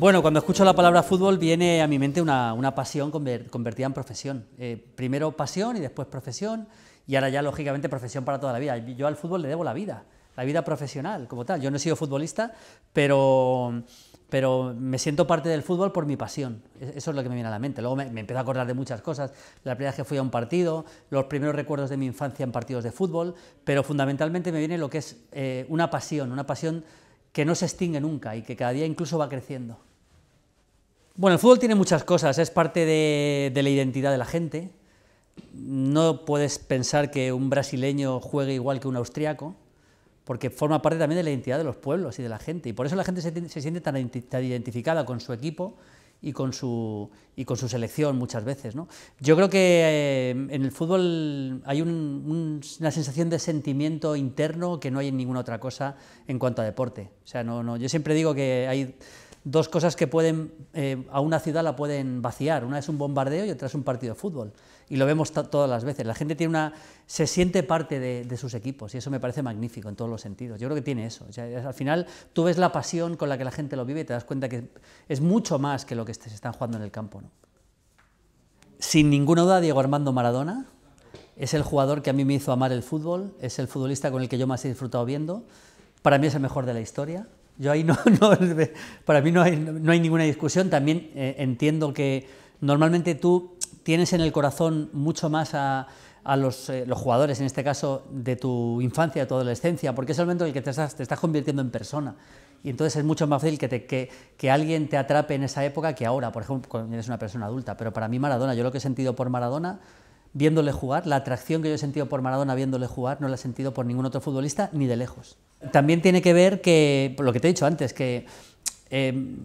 Bueno, cuando escucho la palabra fútbol viene a mi mente una, una pasión convertida en profesión. Eh, primero pasión y después profesión y ahora ya lógicamente profesión para toda la vida. Yo al fútbol le debo la vida, la vida profesional como tal. Yo no he sido futbolista, pero, pero me siento parte del fútbol por mi pasión. E-, eso es lo que me viene a la mente. Luego me, empiezo a acordar de muchas cosas. La primera vez que fui a un partido, los primeros recuerdos de mi infancia en partidos de fútbol, pero fundamentalmente me viene lo que es eh, una pasión, una pasión que no se extingue nunca y que cada día incluso va creciendo. Bueno, el fútbol tiene muchas cosas, es parte de, la identidad de la gente. No puedes pensar que un brasileño juegue igual que un austriaco, porque forma parte también de la identidad de los pueblos y de la gente. Y por eso la gente se, siente tan, identificada con su equipo y con su, selección muchas veces. ¿no? Yo creo que eh, en el fútbol hay una sensación de sentimiento interno que no hay en ninguna otra cosa en cuanto a deporte. O sea, no, yo siempre digo que hay dos cosas que pueden, eh, a una ciudad la pueden vaciar. Una es un bombardeo y otra es un partido de fútbol. Y lo vemos todas las veces. La gente tiene una, se siente parte de, sus equipos y eso me parece magnífico en todos los sentidos. Yo creo que tiene eso. al final tú ves la pasión con la que la gente lo vive y te das cuenta que es mucho más que lo que se están jugando en el campo. ¿no? Sin ninguna duda, Diego Armando Maradona es el jugador que a mí me hizo amar el fútbol, es el futbolista con el que yo más he disfrutado viendo. Para mí es el mejor de la historia. Yo ahí no, para mí no hay, no hay, ninguna discusión. También eh, entiendo que normalmente tú tienes en el corazón mucho más a, los, eh, los, jugadores, en este caso, de tu infancia, de tu adolescencia, porque es el momento en el que te estás, te estás convirtiendo en persona. Y entonces es mucho más fácil que, te, que, que, alguien te atrape en esa época que ahora, por ejemplo, cuando eres una persona adulta. Pero para mí Maradona, yo lo que he sentido por Maradona viéndole jugar, la atracción que yo he sentido por Maradona viéndole jugar, no la he sentido por ningún otro futbolista, ni de lejos. También tiene que ver que, lo que te he dicho antes, que em,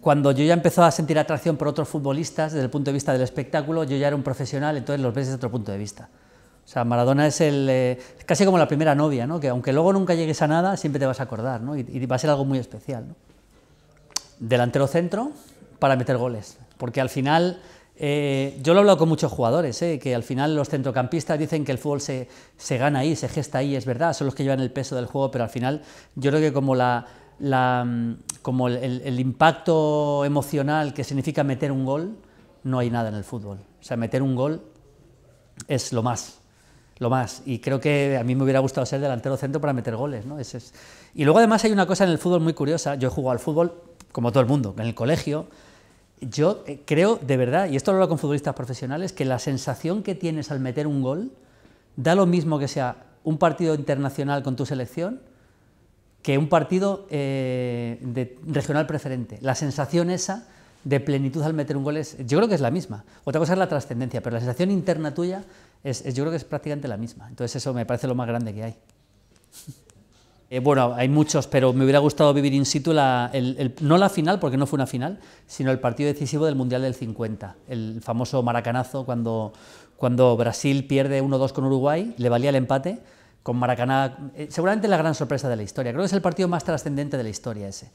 cuando yo ya empezó a sentir atracción por otros futbolistas, desde el punto de vista del espectáculo, yo ya era un profesional, entonces los ves desde otro punto de vista. O sea, Maradona es el, eh, casi como la primera novia, ¿no? que aunque luego nunca llegues a nada, siempre te vas a acordar y, va a ser algo muy especial. Delantero centro para meter goles, porque al final eh, yo lo he hablado con muchos jugadores, eh, que al final los centrocampistas dicen que el fútbol se, se, gana ahí, se gesta ahí, es verdad, son los que llevan el peso del juego, pero al final yo creo que como, la, mm, como el, impacto emocional que significa meter un gol, no hay nada en el fútbol. O sea, meter un gol es lo más, lo más. Y creo que a mí me hubiera gustado ser delantero centro para meter goles, ¿no? Y luego además hay una cosa en el fútbol muy curiosa, yo he jugado al fútbol como todo el mundo, en el colegio yo eh, creo, de verdad, y esto lo hablo con futbolistas profesionales, que la sensación que tienes al meter un gol da lo mismo que sea un partido internacional con tu selección que un partido eh, regional preferente. La sensación esa de plenitud al meter un gol es, yo creo que es la misma. Otra cosa es la trascendencia, pero la sensación interna tuya es, yo creo que es prácticamente la misma. Entonces eso me parece lo más grande que hay. Eh, bueno, hay muchos, pero me hubiera gustado vivir in situ, no la final, porque no fue una final, sino el partido decisivo del Mundial del 50, el famoso maracanazo cuando, cuando Brasil pierde 1-2 con Uruguay, le valía el empate con Maracaná, eh, seguramente la gran sorpresa de la historia, creo que es el partido más trascendente de la historia ese.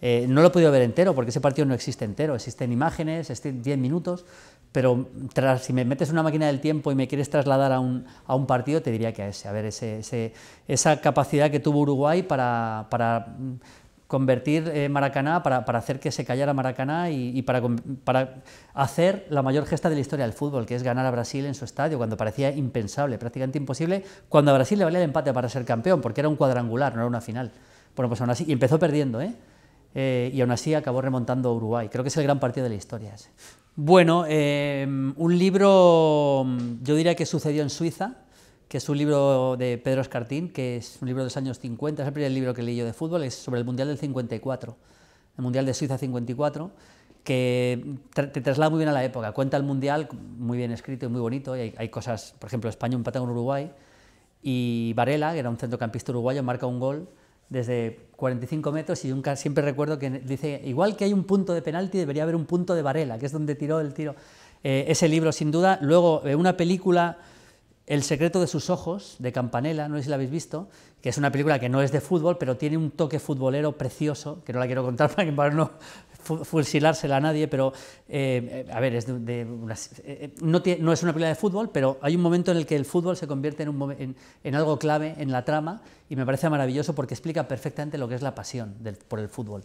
Eh, no lo he podido ver entero, porque ese partido no existe entero, existen imágenes, existen 10 minutos, pero si me metes una máquina del tiempo y me quieres trasladar a un, partido, te diría que a ese, a ver, esa capacidad que tuvo Uruguay para, para mm, convertir eh, Maracaná, para, hacer que se callara Maracaná y, para, para, hacer la mayor gesta de la historia del fútbol, que es ganar a Brasil en su estadio, cuando parecía impensable, prácticamente imposible, cuando a Brasil le valía el empate para ser campeón, porque era un cuadrangular, no era una final. Bueno, pues aún así, y empezó perdiendo, ¿eh? Eh, y aún así acabó remontando a Uruguay. Creo que es el gran partido de la historia. Ese. Bueno, eh, un libro, mm, yo diría que sucedió en Suiza, que es un libro de Pedro Escartín, que es un libro de los años 50, es el primer libro que leí yo de fútbol, es sobre el Mundial del 54, el Mundial de Suiza 54 que te traslada muy bien a la época. Cuenta el Mundial, muy bien escrito y muy bonito. Y hay, hay, cosas, por ejemplo, España empata con Uruguay y Varela, que era un centrocampista uruguayo, marca un gol desde 45 metros y nunca siempre recuerdo que dice, igual que hay un punto de penalti, debería haber un punto de Varela, que es donde tiró el tiro. Eh, ese libro, sin duda. Luego, eh, una película, El secreto de sus ojos, de Campanella, no sé si la habéis visto, que es una película que no es de fútbol, pero tiene un toque futbolero precioso, que no la quiero contar para, que, para no fusilársela a nadie, pero eh, eh, a ver, es de, eh, no, no, es una pelea de fútbol, pero hay un momento en el que el fútbol se convierte en, en, algo clave en la trama y me parece maravilloso porque explica perfectamente lo que es la pasión del, por el fútbol.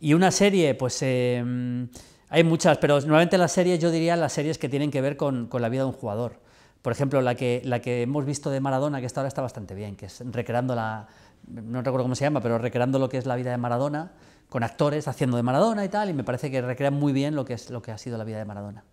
Y una serie, pues hay muchas, pero normalmente las series, yo diría las series que tienen que ver con, con la vida de un jugador. Por ejemplo, la que, la que hemos visto de Maradona, que hasta ahora está bastante bien, que es recreando la, no recuerdo cómo se llama, pero recreando lo que es la vida de Maradona, con actores haciendo de Maradona y tal, y me parece que recrean muy bien lo que, es, lo que ha sido la vida de Maradona.